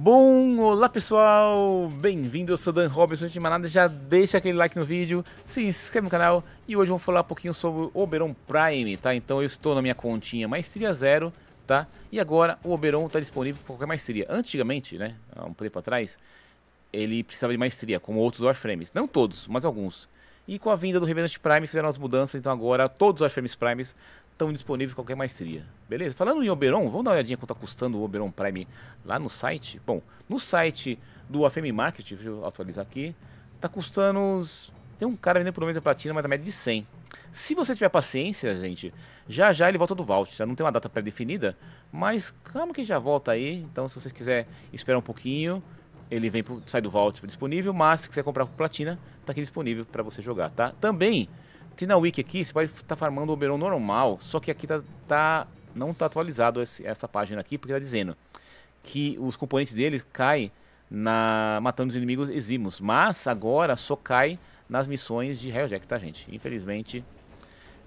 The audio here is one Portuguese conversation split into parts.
Bom, olá pessoal, bem-vindo, eu sou Dan Robson, antes de mais nada já deixa aquele like no vídeo, se inscreve no canal e hoje vamos falar um pouquinho sobre o Oberon Prime, tá? Então eu estou na minha continha Maestria Zero, tá? E agora o Oberon está disponível para qualquer maestria. Antigamente, né, há um tempo atrás, ele precisava de maestria, como outros Warframes, não todos, mas alguns. E com a vinda do Revenant Prime fizeram as mudanças, então agora todos os Frames Primes estão disponíveis com qualquer maestria. Beleza? Falando em Oberon, vamos dar uma olhadinha quanto está custando o Oberon Prime lá no site? Bom, no site do AFM Market, deixa eu atualizar aqui, está custando uns... Tem um cara vendendo por mês a platina, mas na média é de 100. Se você tiver paciência, gente, já já ele volta do vault. Já não tem uma data pré-definida, mas calma que já volta aí. Então, se você quiser esperar um pouquinho, ele vem pro, sai do vault disponível. Mas se quiser comprar com platina, tá aqui disponível para você jogar, tá? Também, tem na Wiki aqui, você pode estar tá farmando o Oberon normal, só que aqui tá, tá não tá atualizado esse, essa página aqui, porque tá dizendo que os componentes deles caem na matando os inimigos eximos mas agora só cai nas missões de Helljack, tá, gente? Infelizmente,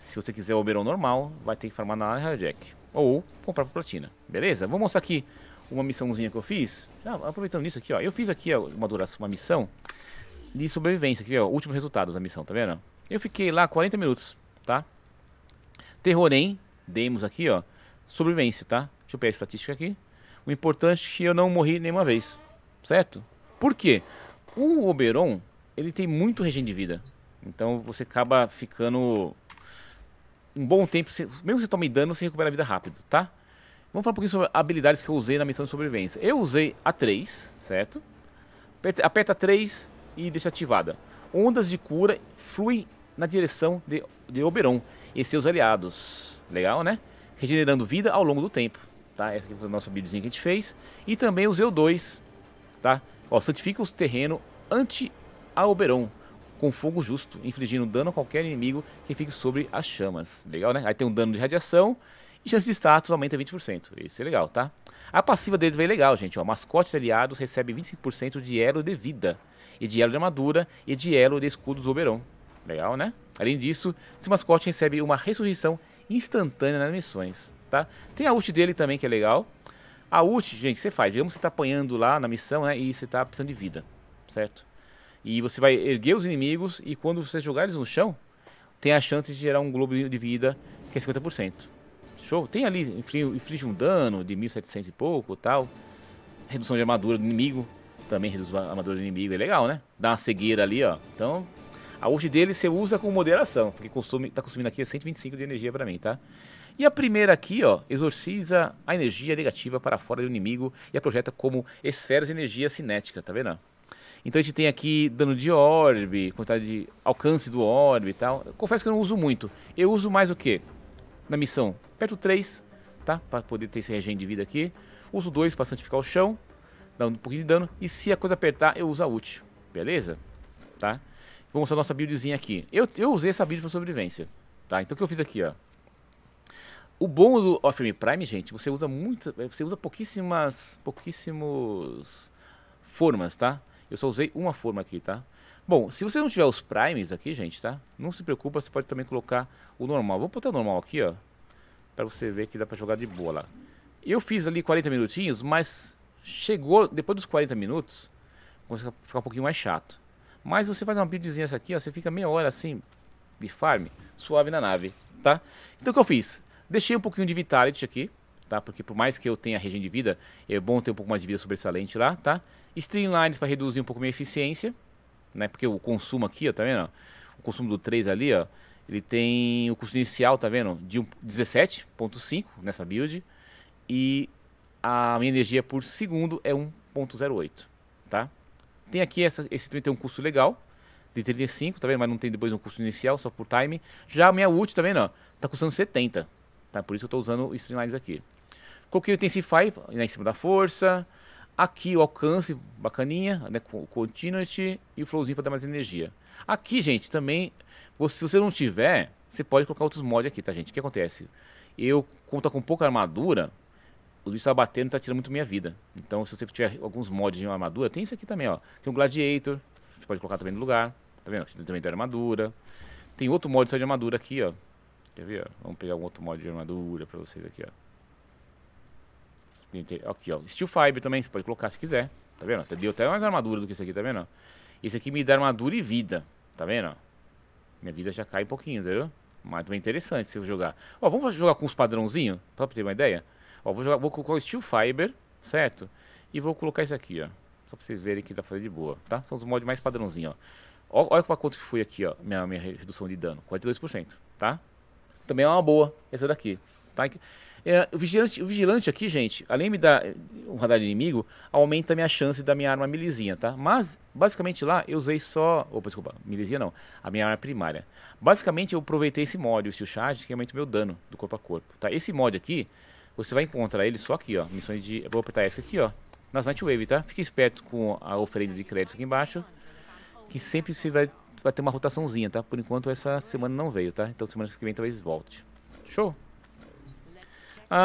se você quiser o Oberon normal, vai ter que farmar na Helljack ou comprar por platina, beleza? Vou mostrar aqui uma missãozinha que eu fiz. Ah, aproveitando isso aqui, ó, eu fiz aqui uma duração, uma missão de sobrevivência, aqui, ó, último resultado da missão, tá vendo? Eu fiquei lá 40 minutos, tá? Terrorém, demos aqui, ó, sobrevivência, tá? Deixa eu pegar a estatística aqui. O importante é que eu não morri nenhuma vez, certo? Por quê? O Oberon, ele tem muito regen de vida. Então você acaba ficando um bom tempo, mesmo que você tome dano, você recupera a vida rápido, tá? Vamos falar um pouquinho sobre habilidades que eu usei na missão de sobrevivência. Eu usei a 3, certo? Aperta 3, e desativada. Ondas de cura fluem na direção de, de Oberon e seus aliados. Legal, né? Regenerando vida ao longo do tempo. Tá? Essa aqui foi a nossa bíbliazinha que a gente fez. E também o eu 2 Tá? Ó, santifica o terreno ante a Oberon com fogo justo, infligindo dano a qualquer inimigo que fique sobre as chamas. Legal, né? Aí tem um dano de radiação e chance de status aumenta 20%. Isso é legal, tá? A passiva deles vai legal, gente. Ó, mascotes aliados recebem 25% de elo de vida, e de elo de armadura, e de elo de escudo do Oberon. Legal, né? Além disso, esse mascote recebe uma ressurreição instantânea nas missões, tá? Tem a ult dele também, que é legal. A ult, gente, você faz. Digamos que você está apanhando lá na missão, né? E você está precisando de vida, certo? E você vai erguer os inimigos e quando você jogar eles no chão, tem a chance de gerar um globo de vida que é 50% show, tem ali, inflige um dano de 1700 e pouco tal. Redução de armadura do inimigo, também reduz a armadura do inimigo, é legal, né? Dá uma cegueira ali, ó. Então, a ult dele você usa com moderação, porque consome, tá consumindo aqui 125 de energia pra mim, tá? E a primeira aqui, ó, exorciza a energia negativa para fora do inimigo e a projeta como esferas de energia cinética, tá vendo? Então a gente tem aqui dano de orbe, quantidade de alcance do orbe e tal. Confesso que eu não uso muito. Eu uso mais o que? Na missão Aperto 3, tá? Para poder ter esse regen de vida aqui. Uso 2 para santificar o chão, dando um pouquinho de dano. E se a coisa apertar, eu uso a ult. Beleza? Tá? Vou mostrar nossa buildzinha aqui. Eu, eu usei essa build para sobrevivência. Tá? Então o que eu fiz aqui, ó. O bom do Offering Prime, gente, você usa muito, você usa pouquíssimas, pouquíssimos formas, tá? Eu só usei uma forma aqui, tá? Bom, se você não tiver os primes aqui, gente, tá? Não se preocupa, você pode também colocar o normal. Vou botar o normal aqui, ó para você ver que dá para jogar de boa lá. Eu fiz ali 40 minutinhos, mas chegou, depois dos 40 minutos, começa a ficar um pouquinho mais chato. Mas você faz uma buildzinha essa aqui, ó, você fica meia hora assim, de farm, suave na nave, tá? Então o que eu fiz? Deixei um pouquinho de vitality aqui, tá? Porque por mais que eu tenha regen de vida, é bom ter um pouco mais de vida sobressalente lá, tá? Streamlines para reduzir um pouco minha eficiência, né? Porque o consumo aqui, ó, tá vendo? O consumo do 3 ali, ó, ele tem o custo inicial, tá vendo? De 17.5 nessa build. E a minha energia por segundo é 1.08, tá? Tem aqui essa, esse também tem um custo legal, de 35, tá vendo? Mas não tem depois um custo inicial, só por time. Já a minha ult, tá vendo? Ó, tá custando 70, tá? Por isso que eu tô usando o Streamlines aqui. Coloquei o Intensify né, em cima da força. Aqui o alcance, bacaninha, né? O continuity e o flowzinho para dar mais energia. Aqui, gente, também, se você não tiver, você pode colocar outros mods aqui, tá, gente? O que acontece? Eu, como tá com pouca armadura, o bicho tá batendo e tá tirando muito minha vida. Então, se você tiver alguns mods de armadura, tem isso aqui também, ó. Tem um Gladiator, você pode colocar também no lugar. Tá vendo? também tem armadura. Tem outro mod só de armadura aqui, ó. Quer ver, ó? Vamos pegar um outro mod de armadura pra vocês aqui, ó. Aqui, ó. Steel Fiber também, você pode colocar se quiser. Tá vendo? Deu até mais armadura do que esse aqui, tá vendo? Esse aqui me dá armadura e vida. Tá vendo? Minha vida já cai um pouquinho, entendeu? Mas também é interessante se eu jogar. Ó, vamos jogar com os padrãozinhos? Pra ter uma ideia? Ó, vou, jogar, vou colocar o Steel Fiber, certo? E vou colocar esse aqui, ó. Só pra vocês verem que dá pra fazer de boa, tá? São os mods mais padrãozinhos, ó. Olha pra quanto que foi aqui, ó. Minha, minha redução de dano. 42%, tá? Também é uma boa essa daqui. Tá? É, o, vigilante, o vigilante aqui, gente, além de me dar eh, um radar de inimigo, aumenta a minha chance da minha arma milizinha, tá? Mas, basicamente lá, eu usei só... Opa, desculpa, milizinha não. A minha arma primária. Basicamente, eu aproveitei esse mod, o Steel Charge, que aumenta o meu dano do corpo a corpo, tá? Esse mod aqui, você vai encontrar ele só aqui, ó. Missões de... Eu vou apertar essa aqui, ó. Nas Nightwave, tá? Fique esperto com a oferenda de créditos aqui embaixo. Que sempre você vai, vai ter uma rotaçãozinha, tá? Por enquanto, essa semana não veio, tá? Então, semana que vem talvez volte. Show! Estou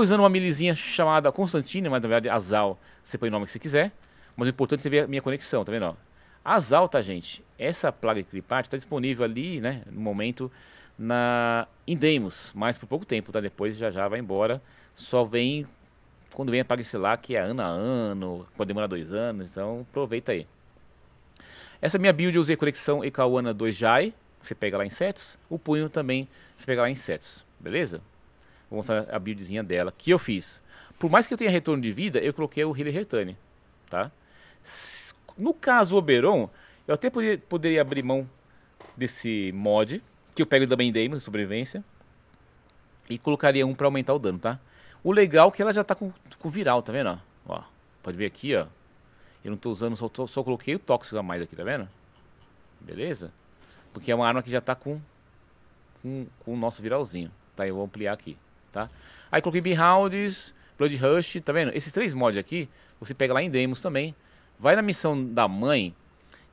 uh, ah, usando uma milizinha chamada Constantina, mas na verdade é Azal, você põe o nome que você quiser. Mas o importante é você ver a minha conexão, tá vendo? Azal, tá, gente? Essa plaga cliparte está disponível ali, né, no momento, na em mas por pouco tempo, tá? Depois já já vai embora. Só vem quando vem a plaga lá, que é ano a ano, pode demorar dois anos, então aproveita aí. Essa minha build eu usei a conexão Ekawana 2 Jai, você pega lá insetos. O punho também você pega lá insetos, beleza? Vou mostrar a buildzinha dela, que eu fiz. Por mais que eu tenha retorno de vida, eu coloquei o Healer Return, tá? No caso Oberon, eu até poderia, poderia abrir mão desse mod, que eu pego também Damon, sobrevivência, e colocaria um para aumentar o dano, tá? O legal é que ela já tá com, com viral, tá vendo? Ó, pode ver aqui, ó. Eu não tô usando, só, só coloquei o tóxico a mais aqui, tá vendo? Beleza? Porque é uma arma que já tá com, com, com o nosso viralzinho. Tá, eu vou ampliar aqui tá? Aí coloquei Behounds, Blood Rush, tá vendo? Esses três mods aqui, você pega lá em Demos também. Vai na missão da mãe,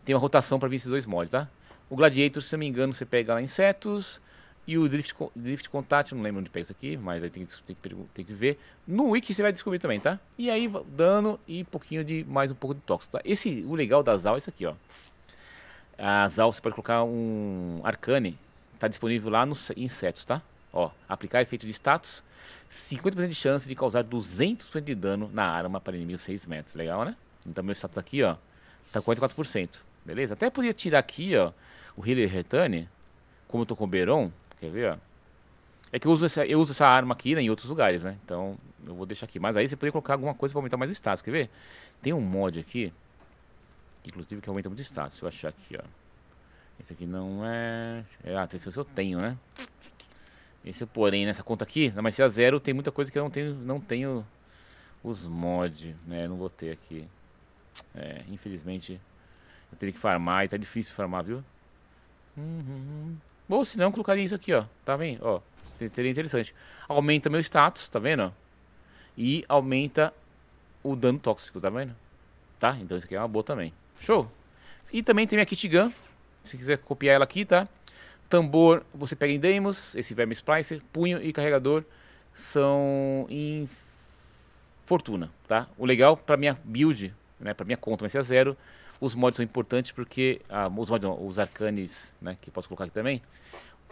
tem uma rotação para vir esses dois mods, tá? O Gladiator, se não me engano, você pega lá Insetos. E o Drift, Drift Contact, não lembro onde pega isso aqui, mas aí tem que, tem, tem que ver. No Wiki você vai descobrir também, tá? E aí, dano e um pouquinho de, mais um pouco de tóxico, tá? Esse, o legal da ZAL é isso aqui, ó. A ZAL você pode colocar um Arcane, tá disponível lá nos insetos, tá? Ó, aplicar efeito de status, 50% de chance de causar 200% de dano na arma para inimigo 6 metros. Legal, né? Então meu status aqui, ó, tá 44%. Beleza? Até podia tirar aqui, ó, o Healer Return, como eu tô com o Beiron, quer ver, ó. É que eu uso, essa, eu uso essa arma aqui né, em outros lugares, né? Então eu vou deixar aqui. Mas aí você poderia colocar alguma coisa para aumentar mais o status, quer ver? Tem um mod aqui, inclusive que aumenta muito o status. Se eu achar aqui, ó. Esse aqui não é... é ah, esse é eu tenho, né? Esse porém, nessa conta aqui, na Marcia é Zero, tem muita coisa que eu não tenho, não tenho os mods, né? Não vou ter aqui. É, infelizmente, eu teria que farmar e tá difícil farmar, viu? Uhum. Ou se não, colocaria isso aqui, ó. Tá vendo? Ó, seria interessante. Aumenta meu status, tá vendo? E aumenta o dano tóxico, tá vendo? Tá? Então isso aqui é uma boa também. Show! E também tem minha kit gun. Se quiser copiar ela aqui, tá? Tambor, você pega em demos, esse Verme Splicer, punho e carregador são em fortuna, tá? O legal para minha build, né, para minha conta, vai a zero. Os mods são importantes porque ah, os mods, os arcanes, né, que posso colocar aqui também.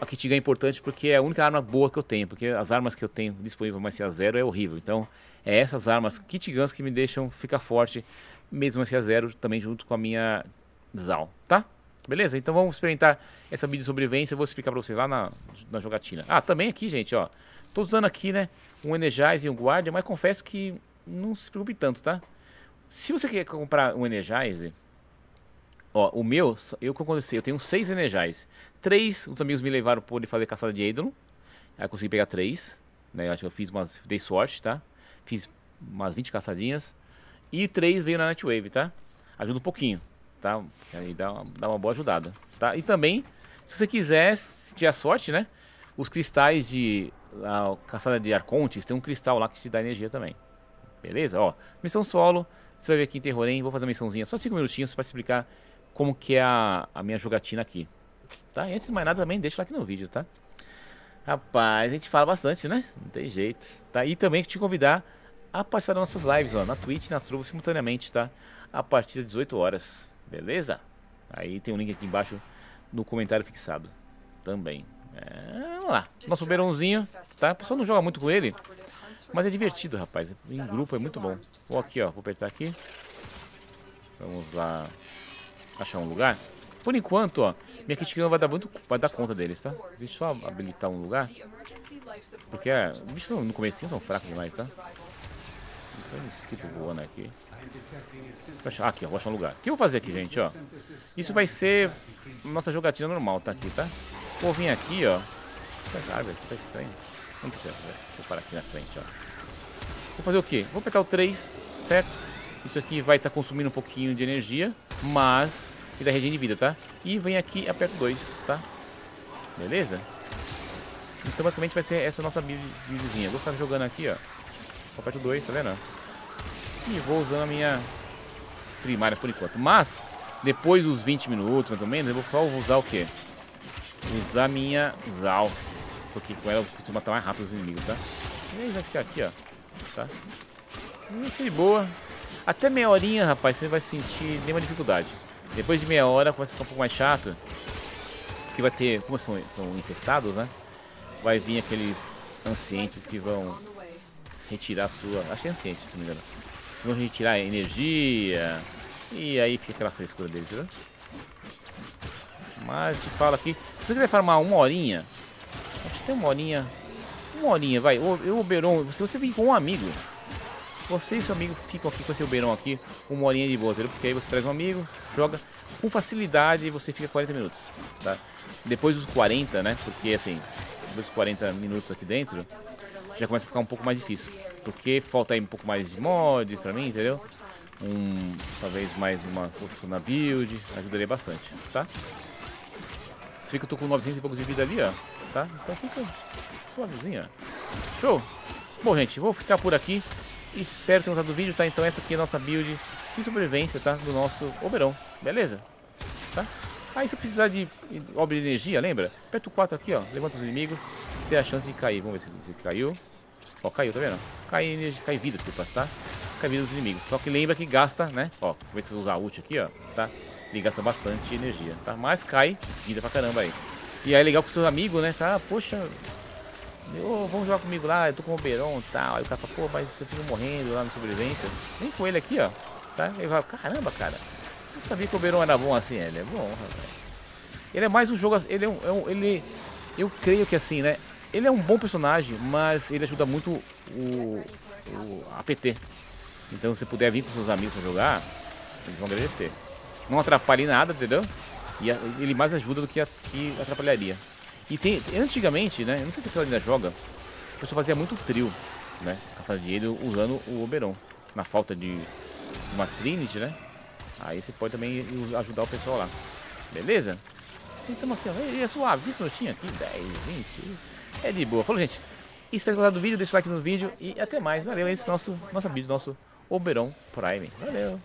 A Kitiga é importante porque é a única arma boa que eu tenho, porque as armas que eu tenho disponível mais a zero é horrível. Então, é essas armas Kitigans que me deixam ficar forte mesmo assim a zero, também junto com a minha Zal, tá? Beleza? Então vamos experimentar essa build de sobrevivência. Eu vou explicar pra vocês lá na, na jogatina. Ah, também aqui, gente, ó. Tô usando aqui, né? Um Energize e um Guardian, mas confesso que não se preocupe tanto, tá? Se você quer comprar um Energize... Ó, o meu, eu que aconteceu, eu tenho seis Energize. Três, os amigos me levaram pra poder fazer caçada de Eidolon. Aí eu consegui pegar três. Né? Eu acho que eu fiz umas... Dei sorte, tá? Fiz umas 20 caçadinhas. E três veio na Nightwave, tá? Ajuda um pouquinho tá? Aí dá uma, dá uma boa ajudada, tá? E também, se você quiser, se tiver sorte, né? Os cristais de a caçada de arcontes, tem um cristal lá que te dá energia também. Beleza? Ó, missão solo, você vai ver aqui em Terrorém, vou fazer uma missãozinha, só 5 minutinhos para explicar como que é a, a minha jogatina aqui. Tá? E antes de mais nada também, deixa like no vídeo, tá? Rapaz, a gente fala bastante, né? Não tem jeito. Tá? E também te convidar a participar das nossas lives, ó, na Twitch na trovo simultaneamente, tá? A partir das 18 horas. Beleza? Aí tem um link aqui embaixo no comentário fixado também. É, vamos lá. Nosso beirãozinho, tá? A pessoal não joga muito com ele, mas é divertido, rapaz. Em grupo é muito bom. Vou aqui, ó. Vou apertar aqui. Vamos lá achar um lugar. Por enquanto, ó, minha kitgun vai dar muito, vai dar conta deles, tá? Deixa eu só habilitar um lugar. Porque é, bicho no começo são fracos demais, tá? Tem então, um mosquito voando né, aqui. Ah, aqui, ó, vou achar um lugar. O que eu vou fazer aqui, gente, ó? Isso vai ser nossa jogatina normal, tá aqui, tá? Vou vir aqui, ó. Essa árvore aqui tá estranho. Não precisa, velho. parar aqui na frente, ó. Vou fazer o quê? Vou apertar o 3, certo? Isso aqui vai estar tá consumindo um pouquinho de energia, mas ele dá regen de vida, tá? E vem aqui e aperta o 2, tá? Beleza? Então basicamente vai ser essa nossa buildzinha. Vou ficar jogando aqui, ó. Aperto 2, tá vendo? E vou usando a minha primária por enquanto. Mas, depois dos 20 minutos, mais ou menos, eu vou só usar o quê? Usar minha Zal. Porque com ela eu consigo matar mais rápido os inimigos, tá? E aí vai ficar aqui, ó. Tá? Hum, e foi boa. Até meia horinha, rapaz, você não vai sentir nenhuma dificuldade. Depois de meia hora começa a ficar um pouco mais chato. Que vai ter. Como são, são infestados, né? Vai vir aqueles ancientes que vão retirar sua... Acho que é ciente, se não me engano. Vão retirar energia. E aí fica aquela frescura deles, viu? Mas te fala aqui. Se você quiser farmar uma horinha. Acho que tem uma horinha. Uma horinha, vai. Eu, Oberon, se você vir com um amigo. Você e seu amigo ficam aqui com esse Oberon aqui. Uma horinha de boa, Porque aí você traz um amigo, joga. Com facilidade você fica 40 minutos, tá? Depois dos 40, né? Porque assim, depois dos 40 minutos aqui dentro, já começa a ficar um pouco mais difícil. Porque falta aí um pouco mais de mods pra mim, entendeu? Um, talvez mais uma solução na build, ajudaria bastante, tá? Você vê que eu tô com 900 e poucos de vida ali, ó, tá? Então fica suavezinha. Show! Bom, gente, vou ficar por aqui. Espero ter gostado do vídeo, tá? Então essa aqui é a nossa build de sobrevivência, tá? Do nosso Oberon, beleza? Tá? Aí ah, se eu precisar de obra de energia, lembra? Aperta o 4 aqui, ó. Levanta os inimigos ter a chance de cair. Vamos ver se, se caiu. Ó, caiu, tá vendo? Cai, cai vida, desculpa, tá? Cai vida dos inimigos. Só que lembra que gasta, né? Ó, vamos ver se eu usar a ult aqui, ó, tá? Ele gasta bastante energia, tá? Mas cai vida pra caramba aí. E aí é legal com seus amigos, né? Tá, poxa... Eu, vamos jogar comigo lá, eu tô com o Oberon e tal. Aí o cara fala, pô, mas você fica morrendo lá na sobrevivência. Nem com ele aqui, ó. Tá? Ele fala, caramba, cara. Eu sabia que o Oberon era bom assim, ele é bom, rapaz. Ele é mais um jogo... Ele é um... É um ele, eu creio que assim, né? Ele é um bom personagem, mas ele ajuda muito o, o APT. Então se puder vir com seus amigos pra jogar, eles vão agradecer. Não atrapalha nada, entendeu? E ele mais ajuda do que, a, que atrapalharia. E tem, antigamente, né? Eu não sei se aquela ainda joga. A pessoa fazia muito trio, né? Caçar dinheiro usando o Oberon. Na falta de uma Trinity, né? Aí você pode também ajudar o pessoal lá. Beleza? Então aqui, ó. E é suave, 5 minutinhos aqui, 10, 20 é de boa. Falou, gente. E se gostado do vídeo, deixa o like no vídeo e até mais. Valeu, esse é nosso, nosso vídeo, nosso Oberon Prime. Valeu!